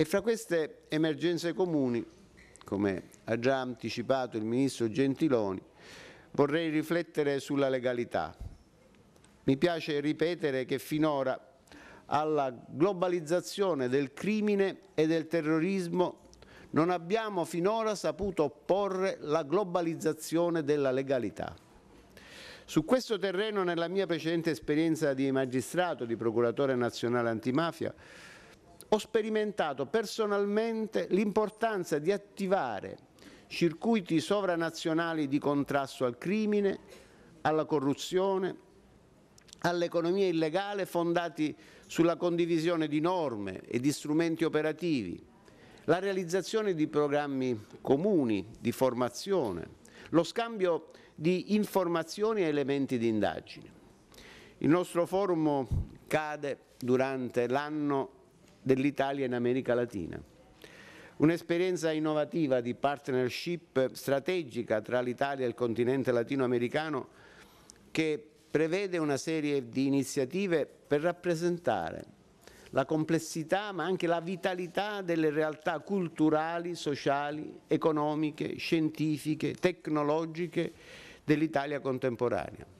E fra queste emergenze comuni, come ha già anticipato il Ministro Gentiloni, vorrei riflettere sulla legalità. Mi piace ripetere che finora alla globalizzazione del crimine e del terrorismo non abbiamo finora saputo opporre la globalizzazione della legalità. Su questo terreno, nella mia precedente esperienza di magistrato, di procuratore nazionale antimafia, ho sperimentato personalmente l'importanza di attivare circuiti sovranazionali di contrasto al crimine, alla corruzione, all'economia illegale fondati sulla condivisione di norme e di strumenti operativi, la realizzazione di programmi comuni di formazione, lo scambio di informazioni e elementi di indagine. Il nostro forum cade durante l'anno dell'Italia in America Latina. Un'esperienza innovativa di partnership strategica tra l'Italia e il continente latinoamericano che prevede una serie di iniziative per rappresentare la complessità ma anche la vitalità delle realtà culturali, sociali, economiche, scientifiche, tecnologiche dell'Italia contemporanea.